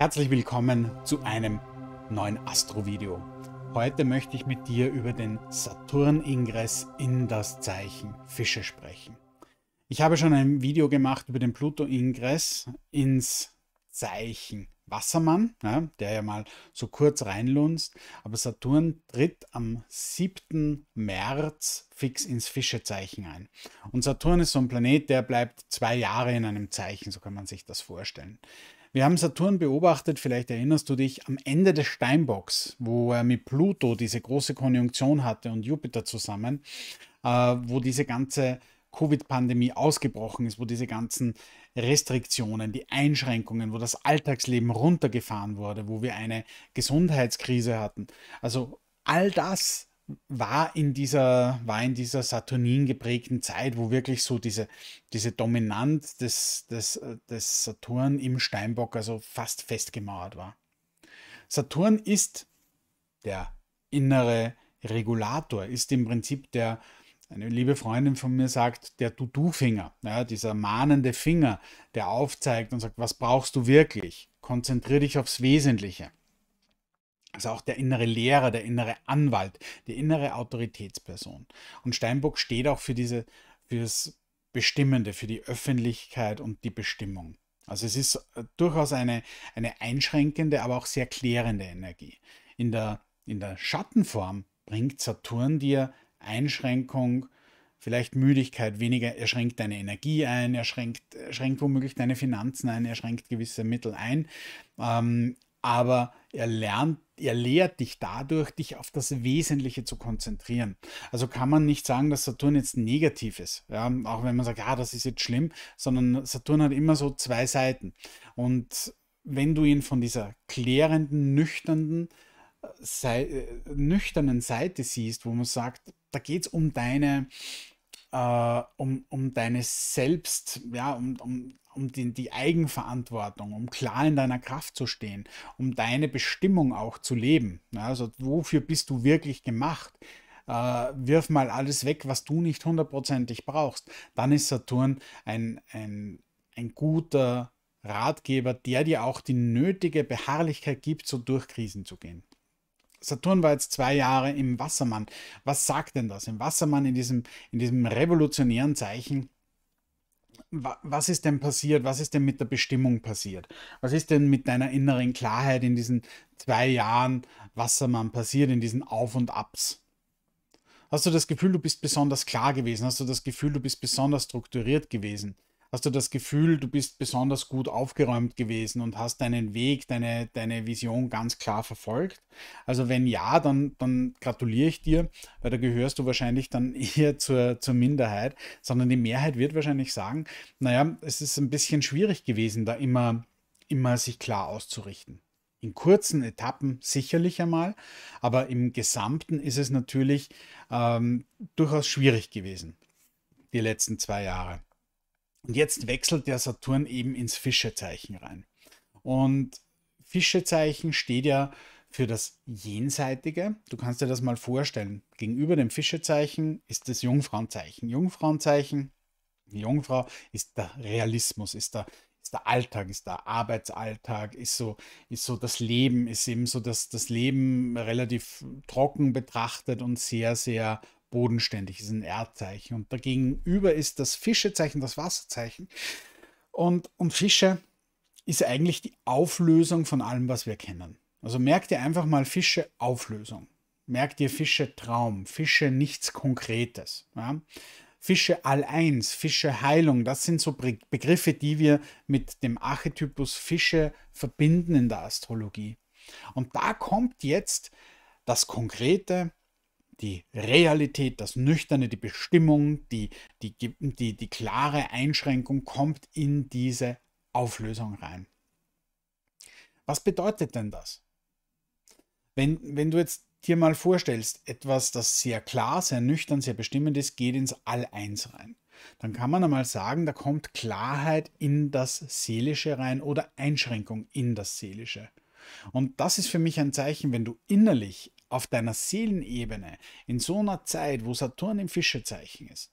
Herzlich willkommen zu einem neuen Astro-Video. Heute möchte ich mit dir über den Saturn-Ingress in das Zeichen Fische sprechen. Ich habe schon ein Video gemacht über den Pluto-Ingress ins Zeichen Wassermann, ja, der ja mal so kurz reinlunzt, aber Saturn tritt am 7. März fix ins Fischezeichen ein. Und Saturn ist so ein Planet, der bleibt zwei Jahre in einem Zeichen, so kann man sich das vorstellen. Wir haben Saturn beobachtet, vielleicht erinnerst du dich, am Ende des Steinbocks, wo er mit Pluto diese große Konjunktion hatte und Jupiter zusammen, äh, wo diese ganze Covid-Pandemie ausgebrochen ist, wo diese ganzen Restriktionen, die Einschränkungen, wo das Alltagsleben runtergefahren wurde, wo wir eine Gesundheitskrise hatten. Also all das war in dieser, war in dieser Saturnin geprägten Zeit, wo wirklich so diese, diese Dominanz des, des, des Saturn im Steinbock also fast festgemauert war. Saturn ist der innere Regulator, ist im Prinzip der, eine liebe Freundin von mir sagt, der Du-Du-Finger, ja, dieser mahnende Finger, der aufzeigt und sagt, was brauchst du wirklich? Konzentriere dich aufs Wesentliche. Also auch der innere Lehrer, der innere Anwalt, die innere Autoritätsperson. Und Steinbock steht auch für diese, fürs Bestimmende, für die Öffentlichkeit und die Bestimmung. Also es ist äh, durchaus eine, eine einschränkende, aber auch sehr klärende Energie. In der, in der Schattenform bringt Saturn dir Einschränkung, vielleicht Müdigkeit weniger, er schränkt deine Energie ein, er schränkt, er schränkt womöglich deine Finanzen ein, er schränkt gewisse Mittel ein. Ähm, aber er lernt, er lehrt dich dadurch, dich auf das Wesentliche zu konzentrieren. Also kann man nicht sagen, dass Saturn jetzt negativ ist, ja? auch wenn man sagt, ja, das ist jetzt schlimm, sondern Saturn hat immer so zwei Seiten. Und wenn du ihn von dieser klärenden, nüchternden, äh, sei, äh, nüchternen Seite siehst, wo man sagt, da geht es um deine äh, um, um deine Selbst, ja, um, um, um die, die Eigenverantwortung, um klar in deiner Kraft zu stehen, um deine Bestimmung auch zu leben. Ja, also wofür bist du wirklich gemacht? Äh, wirf mal alles weg, was du nicht hundertprozentig brauchst. Dann ist Saturn ein, ein, ein guter Ratgeber, der dir auch die nötige Beharrlichkeit gibt, so durch Krisen zu gehen. Saturn war jetzt zwei Jahre im Wassermann. Was sagt denn das? Im Wassermann, in diesem, in diesem revolutionären Zeichen, was ist denn passiert? Was ist denn mit der Bestimmung passiert? Was ist denn mit deiner inneren Klarheit in diesen zwei Jahren Wassermann passiert, in diesen Auf und Abs? Hast du das Gefühl, du bist besonders klar gewesen? Hast du das Gefühl, du bist besonders strukturiert gewesen? hast du das Gefühl, du bist besonders gut aufgeräumt gewesen und hast deinen Weg, deine, deine Vision ganz klar verfolgt? Also wenn ja, dann, dann gratuliere ich dir, weil da gehörst du wahrscheinlich dann eher zur, zur Minderheit, sondern die Mehrheit wird wahrscheinlich sagen, naja, es ist ein bisschen schwierig gewesen, da immer, immer sich klar auszurichten. In kurzen Etappen sicherlich einmal, aber im Gesamten ist es natürlich ähm, durchaus schwierig gewesen, die letzten zwei Jahre. Und jetzt wechselt der Saturn eben ins Fischezeichen rein. Und Fischezeichen steht ja für das Jenseitige. Du kannst dir das mal vorstellen. Gegenüber dem Fischezeichen ist das Jungfrauenzeichen. Jungfrauenzeichen, die Jungfrau ist der Realismus, ist der, ist der Alltag, ist der Arbeitsalltag, ist so, ist so das Leben, ist eben so, dass das Leben relativ trocken betrachtet und sehr, sehr bodenständig, ist ein Erdzeichen. Und dagegenüber ist das Fischezeichen das Wasserzeichen. Und, und Fische ist eigentlich die Auflösung von allem, was wir kennen. Also merkt ihr einfach mal Fische Auflösung. Merkt ihr Fische Traum, Fische nichts Konkretes. Ja? Fische All-Eins, Fische Heilung, das sind so Begriffe, die wir mit dem Archetypus Fische verbinden in der Astrologie. Und da kommt jetzt das Konkrete, die Realität, das Nüchterne, die Bestimmung, die, die, die, die klare Einschränkung kommt in diese Auflösung rein. Was bedeutet denn das? Wenn, wenn du jetzt dir mal vorstellst, etwas, das sehr klar, sehr nüchtern, sehr bestimmend ist, geht ins All-Eins rein. Dann kann man einmal sagen, da kommt Klarheit in das Seelische rein oder Einschränkung in das Seelische. Und das ist für mich ein Zeichen, wenn du innerlich auf deiner Seelenebene, in so einer Zeit, wo Saturn im Fischezeichen ist,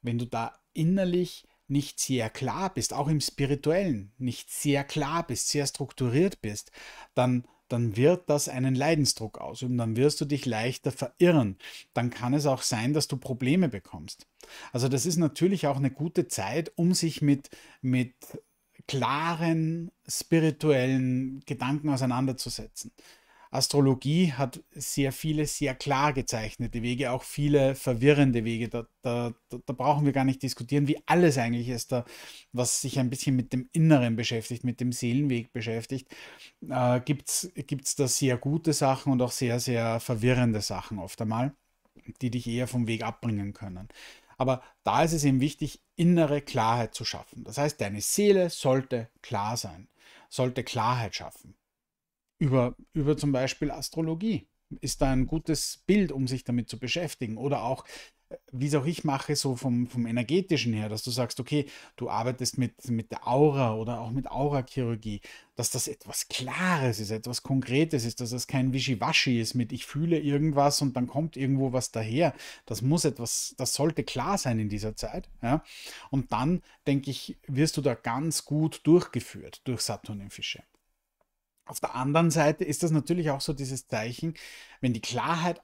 wenn du da innerlich nicht sehr klar bist, auch im spirituellen nicht sehr klar bist, sehr strukturiert bist, dann dann wird das einen Leidensdruck ausüben, dann wirst du dich leichter verirren, dann kann es auch sein, dass du Probleme bekommst. Also das ist natürlich auch eine gute Zeit, um sich mit, mit klaren spirituellen Gedanken auseinanderzusetzen. Astrologie hat sehr viele, sehr klar gezeichnete Wege, auch viele verwirrende Wege. Da, da, da brauchen wir gar nicht diskutieren, wie alles eigentlich ist da, was sich ein bisschen mit dem Inneren beschäftigt, mit dem Seelenweg beschäftigt, äh, gibt es da sehr gute Sachen und auch sehr, sehr verwirrende Sachen oft einmal, die dich eher vom Weg abbringen können. Aber da ist es eben wichtig, innere Klarheit zu schaffen. Das heißt, deine Seele sollte klar sein, sollte Klarheit schaffen über, über zum Beispiel Astrologie. Ist da ein gutes Bild, um sich damit zu beschäftigen? Oder auch, äh, wie es auch ich mache, so vom, vom energetischen her, dass du sagst, okay, du arbeitest mit, mit der Aura oder auch mit Aurachirurgie, dass das etwas Klares ist, etwas Konkretes ist, dass das kein Wischiwaschi ist mit ich fühle irgendwas und dann kommt irgendwo was daher. Das muss etwas, das sollte klar sein in dieser Zeit. Ja? Und dann, denke ich, wirst du da ganz gut durchgeführt durch Saturn im Fische. Auf der anderen Seite ist das natürlich auch so dieses Zeichen, wenn die Klarheit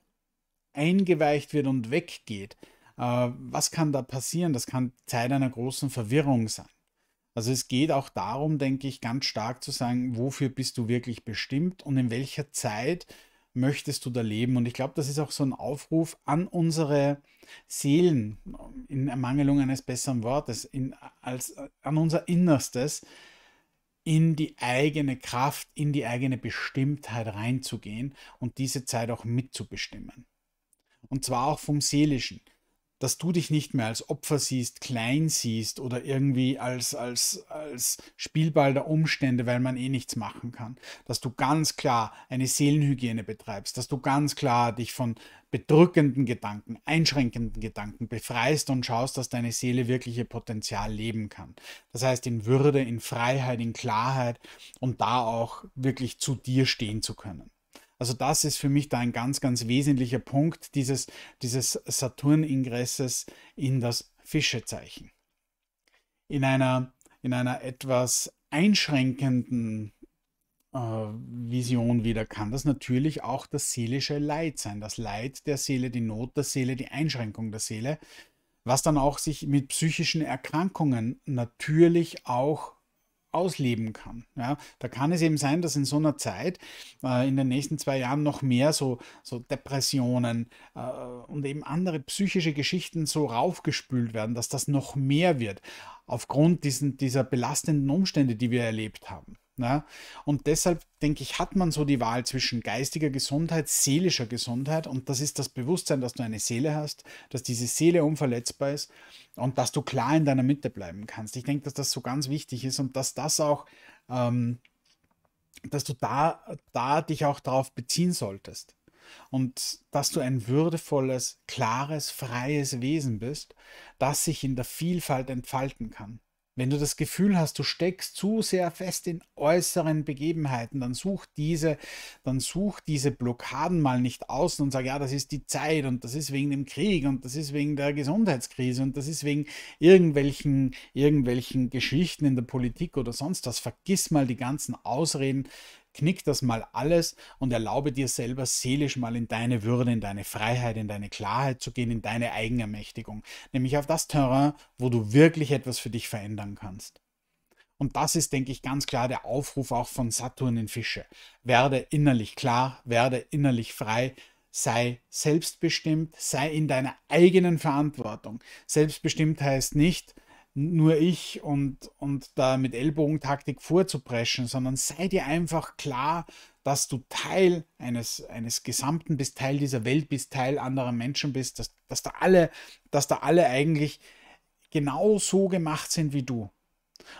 eingeweicht wird und weggeht, äh, was kann da passieren? Das kann Zeit einer großen Verwirrung sein. Also es geht auch darum, denke ich, ganz stark zu sagen, wofür bist du wirklich bestimmt und in welcher Zeit möchtest du da leben? Und ich glaube, das ist auch so ein Aufruf an unsere Seelen, in Ermangelung eines besseren Wortes, in, als, an unser Innerstes, in die eigene Kraft, in die eigene Bestimmtheit reinzugehen und diese Zeit auch mitzubestimmen. Und zwar auch vom Seelischen dass du dich nicht mehr als Opfer siehst, klein siehst oder irgendwie als, als, als Spielball der Umstände, weil man eh nichts machen kann. Dass du ganz klar eine Seelenhygiene betreibst, dass du ganz klar dich von bedrückenden Gedanken, einschränkenden Gedanken befreist und schaust, dass deine Seele wirkliche Potenzial leben kann. Das heißt, in Würde, in Freiheit, in Klarheit und da auch wirklich zu dir stehen zu können. Also das ist für mich da ein ganz, ganz wesentlicher Punkt dieses, dieses Saturn-Ingresses in das Fischezeichen. In einer, in einer etwas einschränkenden äh, Vision wieder kann das natürlich auch das seelische Leid sein, das Leid der Seele, die Not der Seele, die Einschränkung der Seele, was dann auch sich mit psychischen Erkrankungen natürlich auch ausleben kann. Ja, da kann es eben sein, dass in so einer Zeit äh, in den nächsten zwei Jahren noch mehr so, so Depressionen äh, und eben andere psychische Geschichten so raufgespült werden, dass das noch mehr wird aufgrund diesen, dieser belastenden Umstände, die wir erlebt haben. Ja? Und deshalb denke ich, hat man so die Wahl zwischen geistiger Gesundheit, seelischer Gesundheit und das ist das Bewusstsein, dass du eine Seele hast, dass diese Seele unverletzbar ist und dass du klar in deiner Mitte bleiben kannst. Ich denke, dass das so ganz wichtig ist und dass das auch, ähm, dass du da, da dich auch darauf beziehen solltest und dass du ein würdevolles, klares, freies Wesen bist, das sich in der Vielfalt entfalten kann. Wenn du das Gefühl hast, du steckst zu sehr fest in äußeren Begebenheiten, dann such diese, dann such diese Blockaden mal nicht aus und sag, ja, das ist die Zeit und das ist wegen dem Krieg und das ist wegen der Gesundheitskrise und das ist wegen irgendwelchen, irgendwelchen Geschichten in der Politik oder sonst was. Vergiss mal die ganzen Ausreden, Knick das mal alles und erlaube dir selber seelisch mal in deine Würde, in deine Freiheit, in deine Klarheit zu gehen, in deine Eigenermächtigung, nämlich auf das Terrain, wo du wirklich etwas für dich verändern kannst. Und das ist, denke ich, ganz klar der Aufruf auch von Saturn in Fische. Werde innerlich klar, werde innerlich frei, sei selbstbestimmt, sei in deiner eigenen Verantwortung. Selbstbestimmt heißt nicht, nur ich und, und da mit Ellbogentaktik vorzupreschen, sondern sei dir einfach klar, dass du Teil eines, eines Gesamten bist, Teil dieser Welt bist, Teil anderer Menschen bist, dass, dass, da alle, dass da alle eigentlich genau so gemacht sind wie du.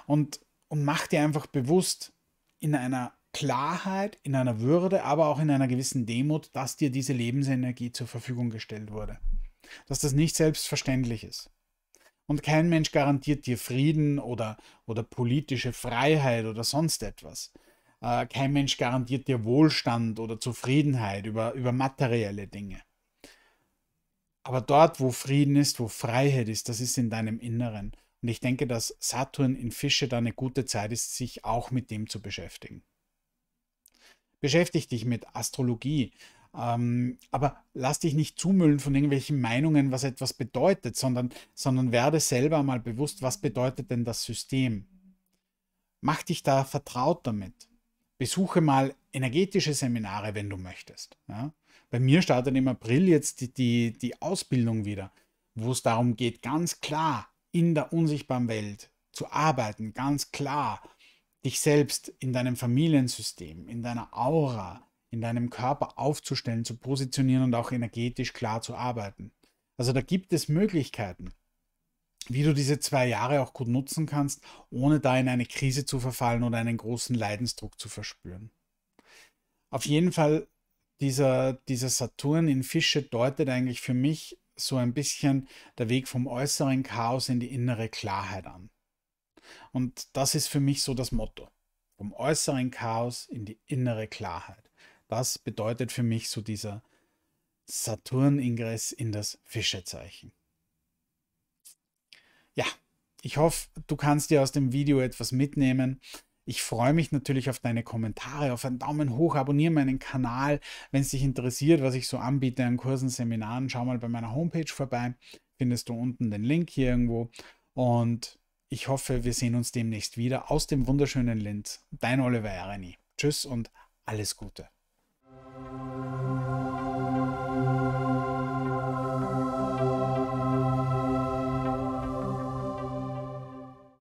Und, und mach dir einfach bewusst in einer Klarheit, in einer Würde, aber auch in einer gewissen Demut, dass dir diese Lebensenergie zur Verfügung gestellt wurde. Dass das nicht selbstverständlich ist. Und kein Mensch garantiert dir Frieden oder, oder politische Freiheit oder sonst etwas. Äh, kein Mensch garantiert dir Wohlstand oder Zufriedenheit über, über materielle Dinge. Aber dort, wo Frieden ist, wo Freiheit ist, das ist in deinem Inneren. Und ich denke, dass Saturn in Fische da eine gute Zeit ist, sich auch mit dem zu beschäftigen. Beschäftige dich mit Astrologie, ähm, aber lass dich nicht zumüllen von irgendwelchen Meinungen, was etwas bedeutet, sondern, sondern werde selber mal bewusst, was bedeutet denn das System. Mach dich da vertraut damit. Besuche mal energetische Seminare, wenn du möchtest. Ja? Bei mir startet im April jetzt die, die, die Ausbildung wieder, wo es darum geht, ganz klar in der unsichtbaren Welt zu arbeiten, ganz klar dich selbst in deinem Familiensystem, in deiner Aura, in deinem Körper aufzustellen, zu positionieren und auch energetisch klar zu arbeiten. Also da gibt es Möglichkeiten, wie du diese zwei Jahre auch gut nutzen kannst, ohne da in eine Krise zu verfallen oder einen großen Leidensdruck zu verspüren. Auf jeden Fall, dieser, dieser Saturn in Fische deutet eigentlich für mich so ein bisschen der Weg vom äußeren Chaos in die innere Klarheit an. Und das ist für mich so das Motto. Vom äußeren Chaos in die innere Klarheit. Das bedeutet für mich so dieser Saturn-Ingress in das Fischezeichen. Ja, ich hoffe, du kannst dir aus dem Video etwas mitnehmen. Ich freue mich natürlich auf deine Kommentare, auf einen Daumen hoch, abonniere meinen Kanal, wenn es dich interessiert, was ich so anbiete an Kursen, Seminaren. Schau mal bei meiner Homepage vorbei, findest du unten den Link hier irgendwo. Und ich hoffe, wir sehen uns demnächst wieder aus dem wunderschönen Linz. Dein Oliver Ereni. Tschüss und alles Gute.